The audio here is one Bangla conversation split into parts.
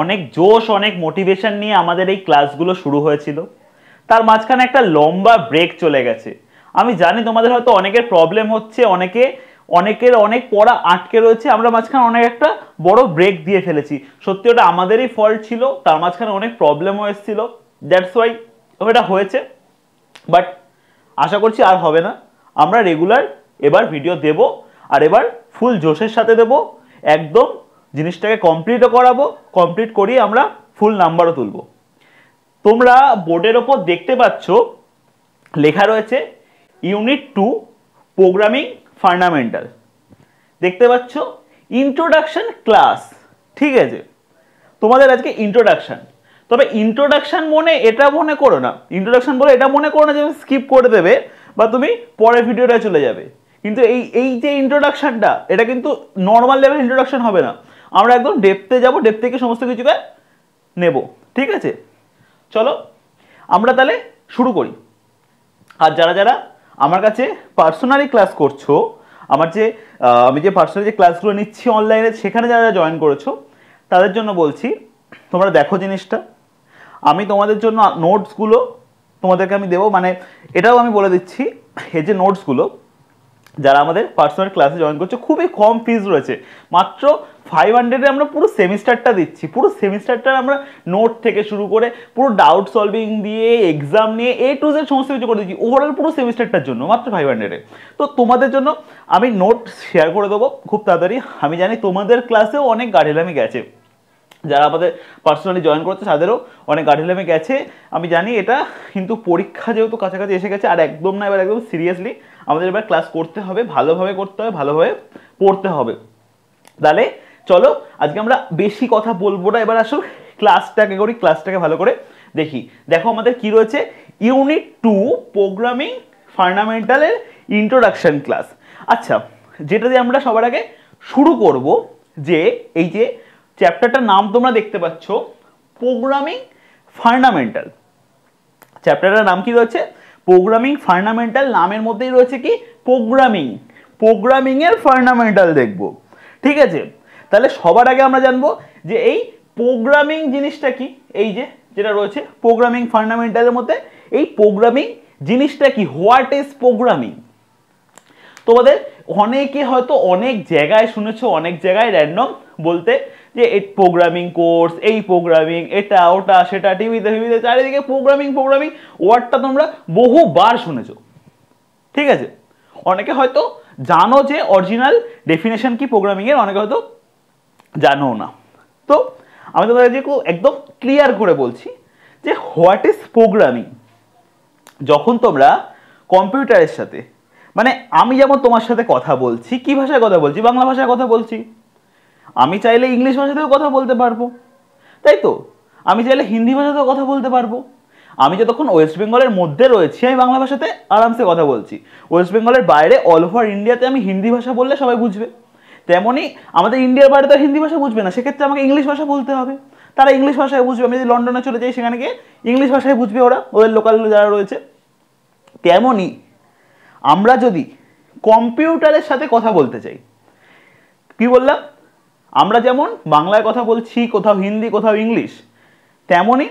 অনেক জোশ অনেক মোটিভেশন নিয়ে আমাদের এই ক্লাসগুলো শুরু হয়েছিল তার মাঝখানে একটা লম্বা ব্রেক চলে গেছে আমি জানি তোমাদের হয়তো অনেকের প্রবলেম হচ্ছে অনেকে অনেকের অনেক পড়া আটকে রয়েছে আমরা মাঝখানে অনেক একটা বড় ব্রেক দিয়ে ফেলেছি সত্যি ওটা আমাদেরই ফল্ট ছিল তার মাঝখানে অনেক প্রবলেমও এসেছিল দ্যাটস ওয়াই ওটা হয়েছে বাট আশা করছি আর হবে না আমরা রেগুলার এবার ভিডিও দেব আর এবার ফুল জোশের সাথে দেব একদম জিনিসটাকে কমপ্লিটও করাবো কমপ্লিট করিয়ে আমরা ফুল নাম্বারও তুলব তোমরা বোর্ডের ওপর দেখতে পাচ্ছ লেখা রয়েছে ইউনিট টু প্রোগ্রামিং ফান্ডামেন্টাল দেখতে পাচ্ছ ইন্ট্রোডাকশান ক্লাস ঠিক আছে তোমাদের আজকে ইন্ট্রোডাকশান তবে ইন্ট্রোডাকশান মনে এটা মনে করো না ইন্ট্রোডাকশান বলে এটা মনে করো না যে স্কিপ করে দেবে বা তুমি পরের ভিডিওটা চলে যাবে কিন্তু এই এই যে ইন্ট্রোডাকশানটা এটা কিন্তু নর্মাল লেভেল ইন্ট্রোডাকশান হবে না আমরা একদম ডেপতে যাব ডেপ থেকে সমস্ত কিছুকে নেব ঠিক আছে চলো আমরা তাহলে শুরু করি আর যারা যারা আমার কাছে পার্সোনালি ক্লাস করছো আমার যে আমি যে পার্সোনালি যে ক্লাসগুলো নিচ্ছি অনলাইনে সেখানে যারা যারা জয়েন করেছো তাদের জন্য বলছি তোমরা দেখো জিনিসটা আমি তোমাদের জন্য নোটসগুলো তোমাদেরকে আমি দেবো মানে এটাও আমি বলে দিচ্ছি এই যে নোটসগুলো যারা আমাদের পার্সোনাল ক্লাসে জয়েন করছে খুবই কম ফিজ রয়েছে মাত্র ফাইভ হান্ড্রেডে আমরা পুরো সেমিস্টারটা দিচ্ছি পুরো সেমিস্টারটা আমরা নোট থেকে শুরু করে পুরো ডাউট সলভিং দিয়ে এক্সাম নিয়ে এ টু জেড সমস্ত কিছু করে দিচ্ছি ওভারঅল পুরো সেমিস্টারটার জন্য মাত্র ফাইভ হান্ড্রেডে তো তোমাদের জন্য আমি নোট শেয়ার করে দেবো খুব তাড়াতাড়ি আমি জানি তোমাদের ক্লাসেও অনেক গাড়িলামি গেছে যারা আমাদের পার্সোনালি জয়েন করছে তাদেরও অনেক গাড়িলামি গেছে আমি জানি এটা কিন্তু পরীক্ষা যেহেতু কাছাকাছি এসে গেছে আর একদম না এবার একদম সিরিয়াসলি আমাদের এবার ক্লাস করতে হবে ভালোভাবে করতে হবে ভালোভাবে পড়তে হবে তাহলে চলো আজকে আমরা বেশি কথা বলবো না এবার আসো ক্লাসটাকে করি ক্লাসটাকে ভালো করে দেখি দেখো আমাদের কি রয়েছে ইউনিট টু প্রোগ্রামিং ফান্ডামেন্টালের ইন্ট্রোডাকশান ক্লাস আচ্ছা যেটা দিয়ে আমরা সবার আগে শুরু করব যে এই যে চ্যাপ্টারটার নাম তোমরা দেখতে পাচ্ছ প্রোগ্রামিং ফান্ডামেন্টাল চ্যাপ্টারটার নাম কি রয়েছে প্রোগ্রামিং ফান্ডামেন্টাল নামের মধ্যেই রয়েছে কি প্রোগ্রামিং প্রোগ্রামিংয়ের ফান্ডামেন্টাল দেখব ঠিক আছে তাহলে সবার আগে আমরা জানবো যে এই প্রোগ্রামিং জিনিসটা কি এই যে যেটা রয়েছে প্রোগ্রামিং ফান্ডামেন্টালের মধ্যে এই প্রোগ্রামিং জিনিসটা কি হোয়াট ইজ প্রোগ্রামিং তোমাদের অনেকে হয়তো অনেক জায়গায় শুনেছো অনেক জায়গায় র্যান্ডম বলতে যে এই প্রোগ্রামিং কোর্স এই প্রোগ্রামিং এটা ওটা সেটা টিভিতে টিভিতে চারিদিকে প্রোগ্রামিং প্রোগ্রামিং ওয়ার্ডটা তোমরা বহুবার শুনেছো ঠিক আছে অনেকে হয়তো জানো যে অরিজিনাল ডেফিনেশন কি প্রোগ্রামিংয়ের অনেকে হয়তো জানো না তো আমি তোমাদেরকে একদম ক্লিয়ার করে বলছি যে হোয়াট ইজ প্রোগ্রামিং যখন তোমরা কম্পিউটারের সাথে মানে আমি যেমন তোমার সাথে কথা বলছি কি ভাষায় কথা বলছি বাংলা ভাষায় কথা বলছি আমি চাইলে ইংলিশ ভাষাতেও কথা বলতে পারবো তাই তো আমি চাইলে হিন্দি ভাষাতেও কথা বলতে পারবো আমি যতক্ষণ ওয়েস্ট বেঙ্গলের মধ্যে রয়েছি আমি বাংলা ভাষাতে আরামসে কথা বলছি ওয়েস্ট বেঙ্গলের বাইরে অল ওভার ইন্ডিয়াতে আমি হিন্দি ভাষা বললে সবাই বুঝবে তেমনই আমাদের ইন্ডিয়ার বাইরে তো হিন্দি ভাষা বুঝবে না সেক্ষেত্রে আমাকে ইংলিশ ভাষা বলতে হবে তারা ইংলিশ ভাষায় বুঝবে আমি যদি লন্ডনে চলে যাই সেখানে গিয়ে ইংলিশ ভাষায় বুঝবে ওরা ওদের লোকাল যারা রয়েছে তেমনই আমরা যদি কম্পিউটারের সাথে কথা বলতে চাই কি বললাম আমরা যেমন বাংলায় কথা বলছি কোথাও হিন্দি কোথাও ইংলিশ তেমনই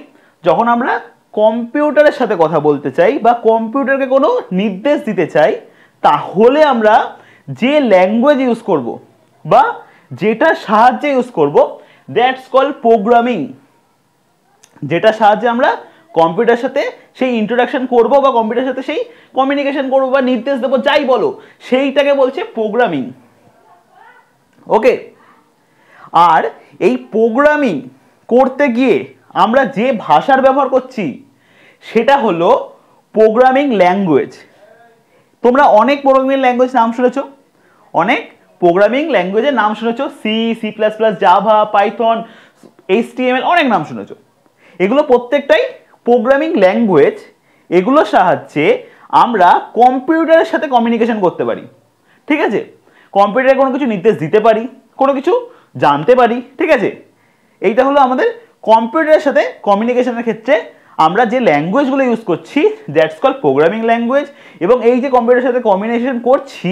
যখন আমরা কম্পিউটারের সাথে কথা বলতে চাই বা কম্পিউটারকে কোনো নির্দেশ দিতে চাই তাহলে আমরা যে ল্যাঙ্গুয়েজ ইউজ করব বা যেটা সাহায্যে ইউজ করব দ্যাটস কল প্রোগ্রামিং যেটা সাহায্যে আমরা কম্পিউটার সাথে সেই ইন্ট্রোডাকশন করবো বা কম্পিউটার সাথে সেই কমিউনিকেশন করব বা নির্দেশ দেবো যাই বলো সেইটাকে বলছে প্রোগ্রামিং ওকে আর এই প্রোগ্রামিং করতে গিয়ে আমরা যে ভাষার ব্যবহার করছি সেটা হলো প্রোগ্রামিং ল্যাঙ্গুয়েজ তোমরা অনেক প্রোগ্রামিং ল্যাঙ্গুয়েজ নাম শুনেছ অনেক প্রোগ্রামিং ল্যাঙ্গুয়েজের নাম শুনেছ C C plus plus Java Python H অনেক নাম শুনেছ এগুলো প্রত্যেকটাই প্রোগ্রামিং ল্যাঙ্গুয়েজ এগুলোর সাহায্যে আমরা কম্পিউটারের সাথে কমিউনিকেশন করতে পারি ঠিক আছে কম্পিউটারে কোনো কিছু নির্দেশ দিতে পারি কোনো কিছু জানতে পারি ঠিক আছে এইটা হলো আমাদের কম্পিউটারের সাথে কমিউনিকেশনের ক্ষেত্রে আমরা যে ল্যাঙ্গুয়েজগুলো ইউজ করছি দ্যাটস কল প্রোগ্রামিং ল্যাঙ্গুয়েজ এবং এই যে কম্পিউটারের সাথে কমিউনিকেশন করছি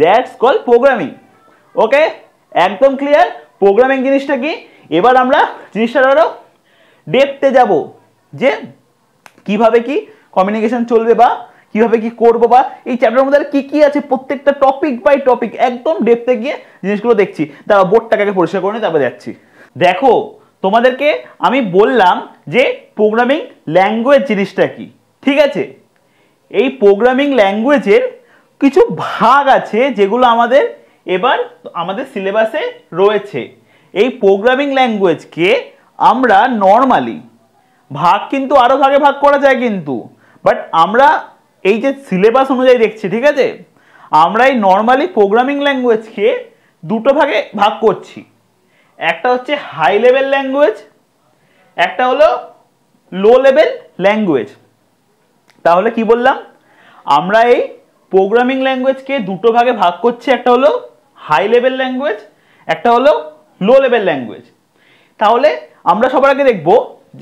দ্যাটস কল প্রোগ্রামিং ওকে একদম ক্লিয়ার প্রোগ্রামিং জিনিসটা কি এবার আমরা জিনিসটা আরও ডেপতে যাবো যে কিভাবে কি কমিউনিকেশন চলবে বা কিভাবে কি করব বা এই চ্যাপ্টারের মধ্যে কি কি আছে প্রত্যেকটা টপিক বাই টপিক একদম ডেপতে গিয়ে জিনিসগুলো দেখছি তারা বোর্ডটাকে আগে পরিষ্কার করে নিয়ে তারপরে যাচ্ছি দেখো তোমাদেরকে আমি বললাম যে প্রোগ্রামিং ল্যাঙ্গুয়েজ জিনিসটা কি ঠিক আছে এই প্রোগ্রামিং ল্যাঙ্গুয়েজের কিছু ভাগ আছে যেগুলো আমাদের এবার আমাদের সিলেবাসে রয়েছে এই প্রোগ্রামিং ল্যাঙ্গুয়েজকে আমরা নর্মালি ভাগ কিন্তু আরও ভাগে ভাগ করা যায় কিন্তু বাট আমরা এই যে সিলেবাস অনুযায়ী দেখছি ঠিক আছে আমরা এই নর্মালি প্রোগ্রামিং ল্যাঙ্গুয়েজকে দুটো ভাগে ভাগ করছি একটা হচ্ছে হাই লেভেল ল্যাঙ্গুয়েজ একটা হলো লো লেভেল ল্যাঙ্গুয়েজ তাহলে কি বললাম আমরা এই প্রোগ্রামিং ল্যাঙ্গুয়েজকে দুটো ভাগে ভাগ করছি একটা হলো হাই লেভেল ল্যাঙ্গুয়েজ একটা হলো লো লেভেল ল্যাঙ্গুয়েজ তাহলে আমরা সবার আগে দেখব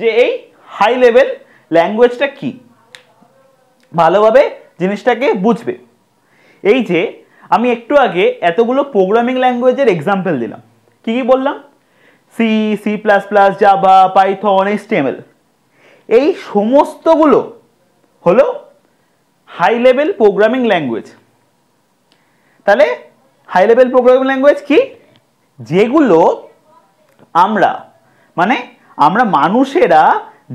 যে এই হাই লেভেল ল্যাঙ্গুয়েজটা কি ভালোভাবে জিনিসটাকে বুঝবে এই যে আমি একটু আগে এতগুলো প্রোগ্রামিং ল্যাঙ্গুয়েজের এক্সাম্পল দিলাম কী কী বললাম C C plus plus Java Python HTML এই সমস্তগুলো হলো হাই লেভেল প্রোগ্রামিং ল্যাঙ্গুয়েজ তাহলে হাই লেভেল প্রোগ্রামিং ল্যাঙ্গুয়েজ কি যেগুলো আমরা মানে আমরা মানুষেরা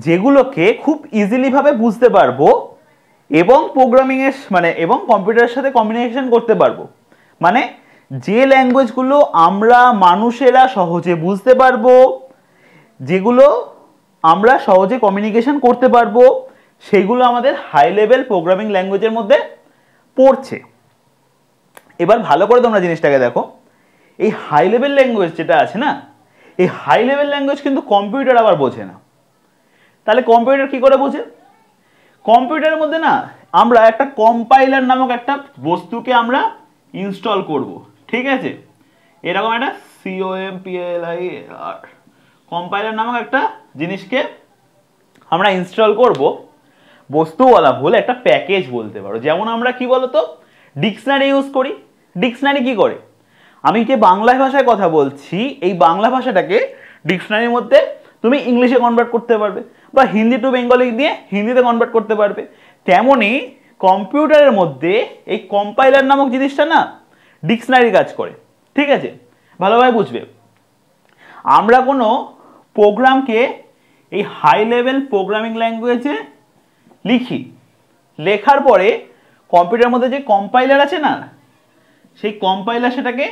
যেগুলোকে খুব ইজিলিভাবে বুঝতে পারবো এবং প্রোগ্রামিংয়ের মানে এবং কম্পিউটারের সাথে কমিউনিকেশন করতে পারবো মানে যে ল্যাঙ্গুয়েজগুলো আমরা মানুষেরা সহজে বুঝতে পারবো যেগুলো আমরা সহজে কমিউনিকেশন করতে পারবো সেগুলো আমাদের হাই লেভেল প্রোগ্রামিং ল্যাঙ্গুয়েজের মধ্যে পড়ছে এবার ভালো করে তোমরা জিনিসটাকে দেখো এই হাই লেভেল ল্যাঙ্গুয়েজ যেটা আছে না এই হাই লেভেল ল্যাঙ্গুয়েজ কিন্তু কম্পিউটার আবার বোঝে না তাহলে কম্পিউটার কি করে বোঝে কম্পিউটারের মধ্যে না আমরা একটা কম্পাইলার নামক একটা বস্তুকে আমরা ইনস্টল করব ঠিক আছে এরকম একটা সিওএমপিএলআই আর কম্পাইলার নামক একটা জিনিসকে আমরা ইনস্টল করব বস্তুওয়ালা ভুল একটা প্যাকেজ বলতে পারো যেমন আমরা কি বলতো ডিকশনারি ইউজ করি ডিকশনারি কি করে আমি যে বাংলা ভাষায় কথা বলছি এই বাংলা ভাষাটাকে ডিকশনারির মধ্যে তুমি ইংলিশে কনভার্ট করতে পারবে বা হিন্দি টু বেঙ্গলি দিয়ে হিন্দিতে কনভার্ট করতে পারবে তেমনই কম্পিউটারের মধ্যে এই কম্পাইলার নামক জিনিসটা না ডিকশনারি কাজ করে ঠিক আছে ভালোভাবে বুঝবে আমরা কোনো প্রোগ্রামকে এই হাই লেভেল প্রোগ্রামিং ল্যাঙ্গুয়েজে লিখি লেখার পরে কম্পিউটার মধ্যে যে কম্পাইলার আছে না সেই কম্পাইলার সেটাকে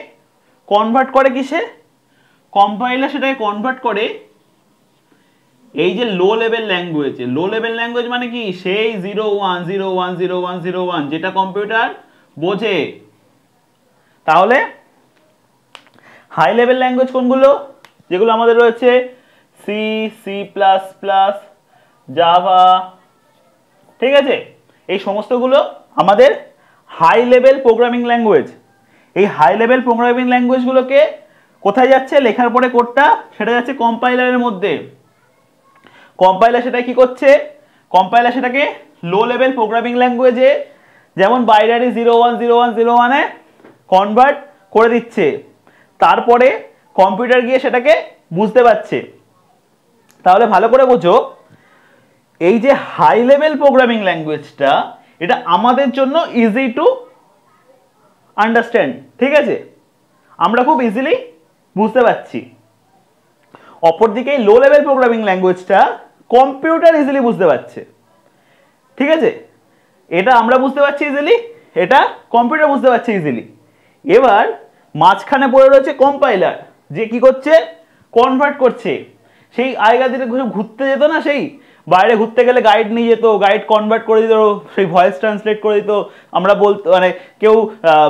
কনভার্ট করে কিসে কম্পাইলার সেটাকে কনভার্ট করে এই যে low level language low level language মানে কি সেই zero one zero one zero one zero one যেটা কম্পিউটার বোঝে তাহলে হাই লেভেল ল্যাঙ্গুয়েজ কোনগুলো যেগুলো আমাদের রয়েছে C C plus plus Java ঠিক আছে এই সমস্তগুলো আমাদের হাই লেভেল প্রোগ্রামিং ল্যাঙ্গুয়েজ এই হাই লেভেল প্রোগ্রামিং ল্যাঙ্গুয়েজগুলোকে কোথায় যাচ্ছে লেখার পরে কোডটা সেটা যাচ্ছে কম্পাইলারের মধ্যে কম্পাইলার সেটা কি করছে কম্পাইলার সেটাকে লো লেভেল প্রোগ্রামিং ল্যাঙ্গুয়েজে যেমন binary zero one zero one zero ওয়ানে কনভার্ট করে দিচ্ছে তারপরে কম্পিউটার গিয়ে সেটাকে বুঝতে পারছে তাহলে ভালো করে বোঝো এই যে হাই লেভেল প্রোগ্রামিং ল্যাঙ্গুয়েজটা এটা আমাদের জন্য ইজি টু আন্ডারস্ট্যান্ড ঠিক আছে আমরা খুব ইজিলি বুঝতে পারছি অপরদিকে লো লেভেল প্রোগ্রামিং ল্যাঙ্গুয়েজটা কম্পিউটার ইজিলি বুঝতে পারছে ঠিক আছে এটা আমরা বুঝতে পারছি ইজিলি এটা কম্পিউটার বুঝতে পারছে ইজিলি এবার মাঝখানে পড়ে রয়েছে কম্পাইলার যে কি করছে কনভার্ট করছে সেই আগেকার দিনে ঘুরতে যেত না সেই বাইরে ঘুরতে গেলে গাইড নিয়ে যেত গাইড কনভার্ট করে দিত সেই ভয়েস ট্রান্সলেট করে দিত আমরা বলতো মানে কেউ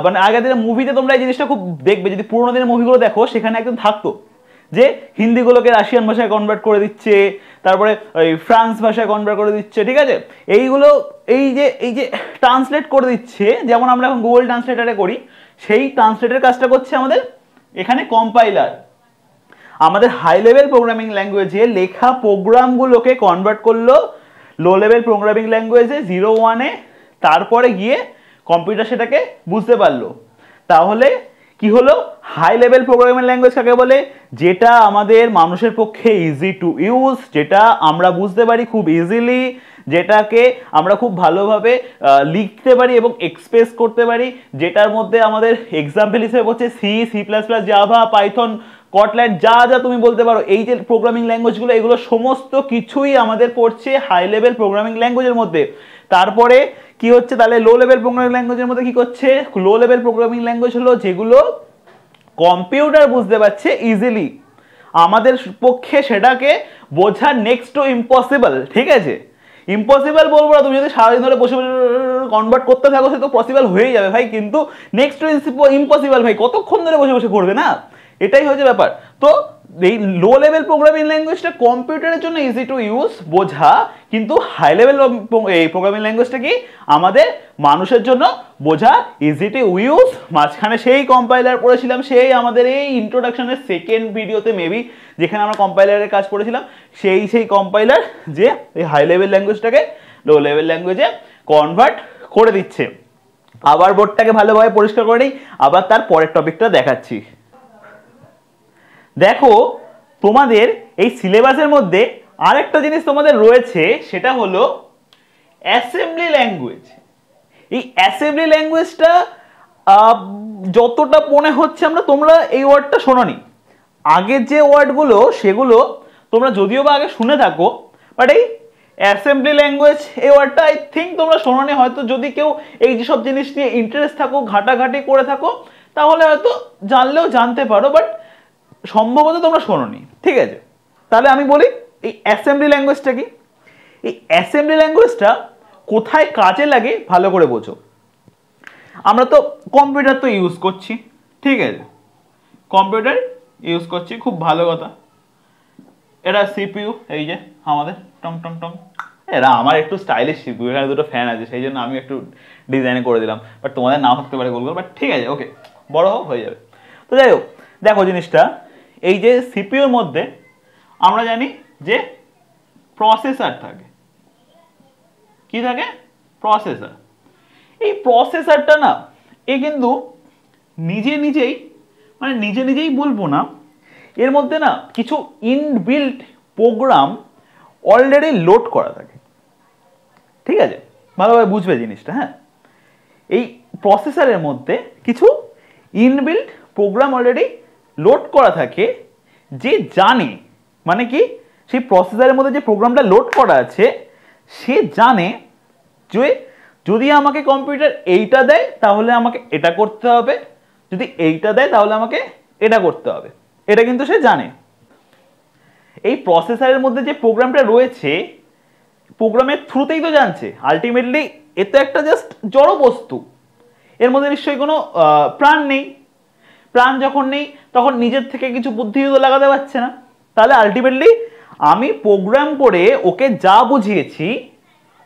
মানে আগের দিনের মুভিতে তোমরা এই জিনিসটা খুব দেখবে যদি পুরোনো দিনের মুভিগুলো দেখো সেখানে একদম থাকতো যে হিন্দিগুলোকে রাশিয়ান ভাষায় কনভার্ট করে দিচ্ছে তারপরে ওই ফ্রান্স ভাষায় কনভার্ট করে দিচ্ছে ঠিক আছে এইগুলো এই যে এই যে ট্রান্সলেট করে দিচ্ছে যেমন আমরা এখন গুগল ট্রান্সলেটারে করি সেই ট্রান্সলেটের কাজটা করছে আমাদের এখানে কম্পাইলার আমাদের হাই লেভেল প্রোগ্রামিং ল্যাঙ্গুয়েজে লেখা প্রোগ্রামগুলোকে কনভার্ট করলো লো লেভেল প্রোগ্রামিং ল্যাঙ্গুয়েজে জিরো ওয়ানে তারপরে গিয়ে কম্পিউটার সেটাকে বুঝতে পারলো তাহলে কি হলো হাই লেভেল প্রোগ্রামিং ল্যাঙ্গুয়েজ কাকে বলে যেটা আমাদের মানুষের পক্ষে ইজি টু ইউজ যেটা আমরা বুঝতে পারি খুব ইজিলি যেটাকে আমরা খুব ভালোভাবে লিখতে পারি এবং এক্সপ্রেস করতে পারি যেটার মধ্যে আমাদের এক্সাম্পল হিসেবে হচ্ছে C C plus plus Java Python Kotlin যা যা তুমি বলতে পারো এই যে প্রোগ্রামিং ল্যাঙ্গুয়েজগুলো এগুলো সমস্ত কিছুই আমাদের পড়ছে হাই লেভেল প্রোগ্রামিং ল্যাঙ্গুয়েজের মধ্যে তারপরে কি হচ্ছে তাহলে লো লেভেল প্রোগ্রামিং ল্যাঙ্গুয়েজের মধ্যে কি করছে লো লেভেল প্রোগ্রামিং ল্যাঙ্গুয়েজ হলো যেগুলো কম্পিউটার বুঝতে পারছে ইজিলি আমাদের পক্ষে সেটাকে বোঝা নেক্সট টু ইম্পসিবল ঠিক আছে ইম্পসিবল বলবো না তুমি যদি সারাদিন ধরে বসে বসে কনভার্ট করতে থাকো সে তো পসিবল হয়ে যাবে ভাই কিন্তু নেক্সট টু ইম্পসিবল ভাই কতক্ষণ ধরে বসে বসে করবে না এটাই হয়েছে ব্যাপার তো এই লো লেভেল প্রোগ্রামিং ল্যাঙ্গুয়েজটা কম্পিউটারের জন্য ইজি টু ইউজ বোঝা কিন্তু হাই লেভেল এই প্রোগ্রামিং ল্যাঙ্গুয়েজটা কি আমাদের মানুষের জন্য বোঝা ইজি টু ইউজ মাঝখানে সেই কম্পাইলার পড়েছিলাম সেই আমাদের এই ইন্ট্রোডাকশনের সেকেন্ড ভিডিওতে মেবি যেখানে আমরা কম্পাইলারের কাজ করেছিলাম সেই সেই কম্পাইলার যে এই হাই লেভেল ল্যাঙ্গুয়েজটাকে লো লেভেল ল্যাঙ্গুয়েজে কনভার্ট করে দিচ্ছে আবার বোর্ডটাকে ভালোভাবে পরিষ্কার করে নিই আবার তার পরের টপিকটা দেখাচ্ছি দেখো তোমাদের এই সিলেবাসের মধ্যে আরেকটা জিনিস তোমাদের রয়েছে সেটা হলো অ্যাসেম্বলি ল্যাঙ্গুয়েজ এই অ্যাসেম্বলি ল্যাঙ্গুয়েজটা যতটা মনে হচ্ছে আমরা তোমরা এই ওয়ার্ডটা শোনোনি আগের যে ওয়ার্ডগুলো সেগুলো তোমরা যদিও বা আগে শুনে থাকো বাট এই অ্যাসেম্বলি ল্যাঙ্গুয়েজ এই ওয়ার্ডটা আই থিঙ্ক তোমরা শোনানি হয়তো যদি কেউ এই যেসব জিনিস নিয়ে ইন্টারেস্ট থাকো ঘাটাঘাটি করে থাকো তাহলে হয়তো জানলেও জানতে পারো বাট সম্ভবত তোমরা শোনোনি ঠিক আছে তাহলে আমি বলি এই অ্যাসেম্বলি ল্যাঙ্গুয়েজটা কি এই অ্যাসেম্বলি ল্যাঙ্গুয়েজটা কোথায় কাজে লাগে ভালো করে বোঝো আমরা তো কম্পিউটার তো ইউজ করছি ঠিক আছে কম্পিউটার ইউজ করছি খুব ভালো কথা এটা সিপিইউ এই যে আমাদের টং টং টং এরা আমার একটু স্টাইলিশ সিপিউ এখানে দুটো ফ্যান আছে সেই জন্য আমি একটু ডিজাইন করে দিলাম বাট তোমাদের নাও থাকতে পারে গোলগুলো বাট ঠিক আছে ওকে বড় হোক হয়ে যাবে তো যাই হোক দেখো জিনিসটা এই যে সিপিউর মধ্যে আমরা জানি যে প্রসেসার থাকে কি থাকে প্রসেসার এই প্রসেসারটা না এ কিন্তু নিজে নিজেই মানে নিজে নিজেই বলবো না এর মধ্যে না কিছু ইনবিল্ট প্রোগ্রাম অলরেডি লোড করা থাকে ঠিক আছে ভালোভাবে বুঝবে জিনিসটা হ্যাঁ এই প্রসেসারের মধ্যে কিছু ইনবিল্ট প্রোগ্রাম অলরেডি লোড করা থাকে যে জানে মানে কি সেই প্রসেসারের মধ্যে যে প্রোগ্রামটা লোড করা আছে সে জানে যে যদি আমাকে কম্পিউটার এইটা দেয় তাহলে আমাকে এটা করতে হবে যদি এইটা দেয় তাহলে আমাকে এটা করতে হবে এটা কিন্তু সে জানে এই প্রসেসারের মধ্যে যে প্রোগ্রামটা রয়েছে প্রোগ্রামের থ্রুতেই তো জানছে আলটিমেটলি এ তো একটা জাস্ট জড় বস্তু এর মধ্যে নিশ্চয়ই কোনো প্রাণ নেই প্রাণ যখন নেই তখন নিজের থেকে কিছু বুদ্ধি লাগাতে পারছে না তাহলে আলটিমেটলি আমি প্রোগ্রাম করে ওকে যা বুঝিয়েছি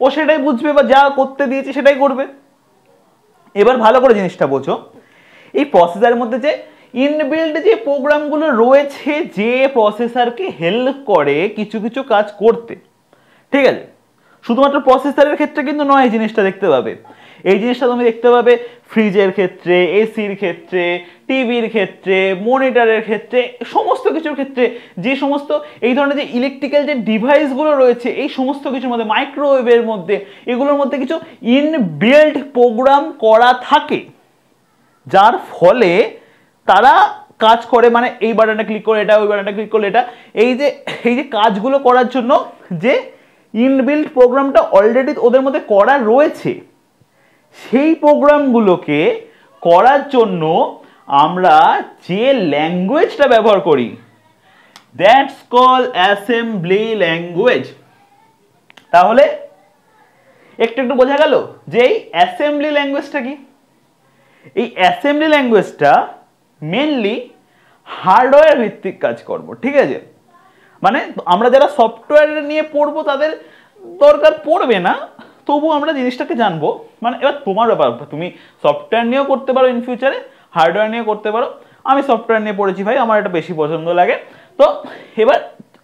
ও সেটাই বুঝবে বা যা করতে দিয়েছি সেটাই করবে এবার ভালো করে জিনিসটা বোঝো এই প্রসেসারের মধ্যে যে ইনবিল্ড যে প্রোগ্রামগুলো রয়েছে যে প্রসেসারকে হেল্প করে কিছু কিছু কাজ করতে ঠিক আছে শুধুমাত্র প্রসেসারের ক্ষেত্রে কিন্তু নয় জিনিসটা দেখতে পাবে এই জিনিসটা তুমি দেখতে পাবে ফ্রিজের ক্ষেত্রে এসির ক্ষেত্রে টিভির ক্ষেত্রে মনিটরের ক্ষেত্রে সমস্ত কিছুর ক্ষেত্রে যে সমস্ত এই ধরনের যে ইলেকট্রিক্যাল যে ডিভাইসগুলো রয়েছে এই সমস্ত কিছুর মধ্যে মাইক্রোওয়েভের মধ্যে এগুলোর মধ্যে কিছু ইনবিল্ড প্রোগ্রাম করা থাকে যার ফলে তারা কাজ করে মানে এই বাটনটা ক্লিক করে এটা ওই বাটনটা ক্লিক করলে এটা এই যে এই যে কাজগুলো করার জন্য যে ইনবিল্ড প্রোগ্রামটা অলরেডি ওদের মধ্যে করা রয়েছে সেই প্রোগ্রামগুলোকে করার জন্য আমরা যে ল্যাঙ্গুয়েজটা ব্যবহার করি দ্যাটস কল অ্যাসেম্বলি ল্যাঙ্গুয়েজ তাহলে একটু একটু বোঝা গেল যে এই অ্যাসেম্বলি ল্যাঙ্গুয়েজটা কি এই অ্যাসেম্বলি ল্যাঙ্গুয়েজটা মেনলি হার্ডওয়্যার ভিত্তিক কাজ করব ঠিক আছে মানে আমরা যারা সফটওয়্যার নিয়ে পড়বো তাদের দরকার পড়বে না তবু আমরা জিনিসটাকে জানবো মানে এবার তোমার ব্যাপার তুমি সফটওয়্যার নিয়েও করতে পারো ইন ফিউচারে হার্ডওয়্যার নিয়েও করতে পারো আমি সফটওয়্যার নিয়ে পড়েছি ভাই আমার এটা বেশি পছন্দ লাগে তো এবার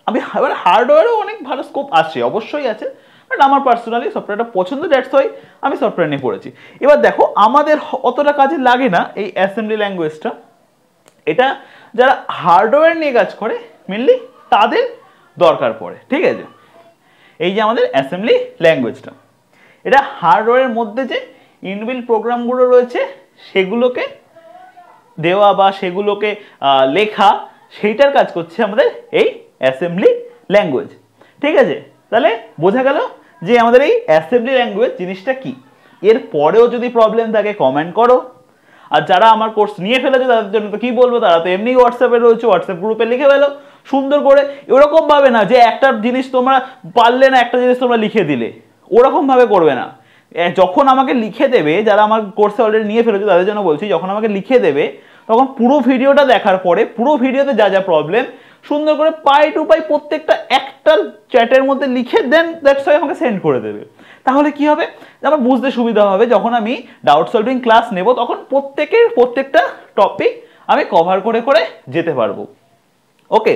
আমি এবার হার্ডওয়্যারও অনেক ভালো স্কোপ আছে অবশ্যই আছে বাট আমার পার্সোনালি সফটওয়্যারটা পছন্দ ড্যাটস হয় আমি সফটওয়্যার নিয়ে পড়েছি এবার দেখো আমাদের অতটা কাজে লাগে না এই অ্যাসেম্বলি ল্যাঙ্গুয়েজটা এটা যারা হার্ডওয়্যার নিয়ে কাজ করে মেনলি তাদের দরকার পড়ে ঠিক আছে এই যে আমাদের অ্যাসেম্বলি ল্যাঙ্গুয়েজটা এটা হার্ডওয়্যারের মধ্যে যে ইনবিল প্রোগ্রামগুলো রয়েছে সেগুলোকে দেওয়া বা সেগুলোকে লেখা সেইটার কাজ করছে আমাদের এই অ্যাসেম্বলি ল্যাঙ্গুয়েজ ঠিক আছে তাহলে বোঝা গেল যে আমাদের এই অ্যাসেম্বলি ল্যাঙ্গুয়েজ জিনিসটা কি এর পরেও যদি প্রবলেম থাকে কমেন্ট করো আর যারা আমার কোর্স নিয়ে ফেলেছে তাদের জন্য তো কী বলবো তারা তো এমনি হোয়াটসঅ্যাপে রয়েছে হোয়াটসঅ্যাপ গ্রুপে লিখে ফেলো সুন্দর করে এরকমভাবে না যে একটা জিনিস তোমরা পারলে না একটা জিনিস তোমরা লিখে দিলে ওরকমভাবে করবে না যখন আমাকে লিখে দেবে যারা আমার কোর্সে অলরেডি নিয়ে ফেলেছে তাদের জন্য বলছি যখন আমাকে লিখে দেবে তখন পুরো ভিডিওটা দেখার পরে পুরো ভিডিওতে যা যা প্রবলেম সুন্দর করে পাই টু পাই প্রত্যেকটা একটা চ্যাটের মধ্যে লিখে দেন দ্যাটস ওয়াই আমাকে সেন্ড করে দেবে তাহলে কি হবে আমার বুঝতে সুবিধা হবে যখন আমি ডাউট সলভিং ক্লাস নেব তখন প্রত্যেকের প্রত্যেকটা টপিক আমি কভার করে করে যেতে পারবো ওকে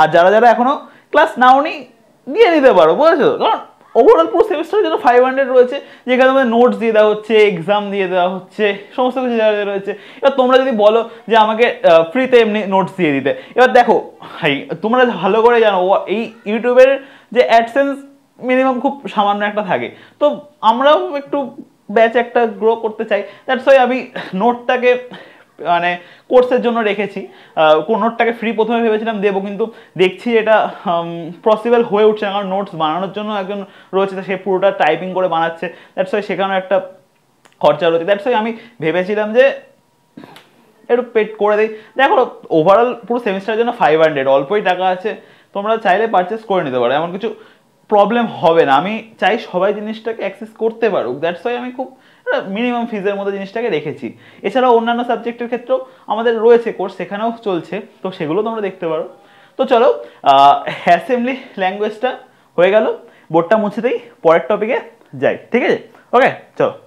আর যারা যারা এখনও ক্লাস নাওনি দিয়ে নিতে পারো বুঝেছো কারণ ওভারঅল পুরো সেমিস্টার যেন ফাইভ হান্ড্রেড রয়েছে যেখানে তোমাদের নোটস দিয়ে দেওয়া হচ্ছে এক্সাম দিয়ে দেওয়া হচ্ছে সমস্ত কিছু দেওয়া রয়েছে এবার তোমরা যদি বলো যে আমাকে ফ্রিতে এমনি নোটস দিয়ে দিতে এবার দেখো হাই তোমরা ভালো করে জানো এই ইউটিউবের যে অ্যাডসেন্স মিনিমাম খুব সামান্য একটা থাকে তো আমরাও একটু ব্যাচ একটা গ্রো করতে চাই দ্যাটস ওই আমি নোটটাকে মানে কোর্সের জন্য রেখেছি কোন নোটটাকে ফ্রি প্রথমে ভেবেছিলাম দেবো কিন্তু দেখছি এটা পসিবল হয়ে উঠছে না কারণ নোটস বানানোর জন্য একজন রয়েছে সে পুরোটা টাইপিং করে বানাচ্ছে দ্যাটস ওয়াই সেখানে একটা খরচা রয়েছে দ্যাটস ওয়াই আমি ভেবেছিলাম যে একটু পেট করে দিই দেখো ওভারঅল পুরো সেমিস্টারের জন্য ফাইভ হান্ড্রেড অল্পই টাকা আছে তোমরা চাইলে পারচেস করে নিতে পারো এমন কিছু প্রবলেম হবে না আমি চাই সবাই জিনিসটাকে অ্যাক্সেস করতে পারুক দ্যাটস ওয়াই আমি খুব মিনিমাম ফিজের মধ্যে জিনিসটাকে রেখেছি এছাড়াও অন্যান্য সাবজেক্টের ক্ষেত্রেও আমাদের রয়েছে কোর্স সেখানেও চলছে তো সেগুলো তোমরা দেখতে পারো তো চলো অ্যাসেম্বলি ল্যাঙ্গুয়েজটা হয়ে গেল বোর্ডটা মুছে দেই পরের টপিকে যাই ঠিক আছে ওকে চলো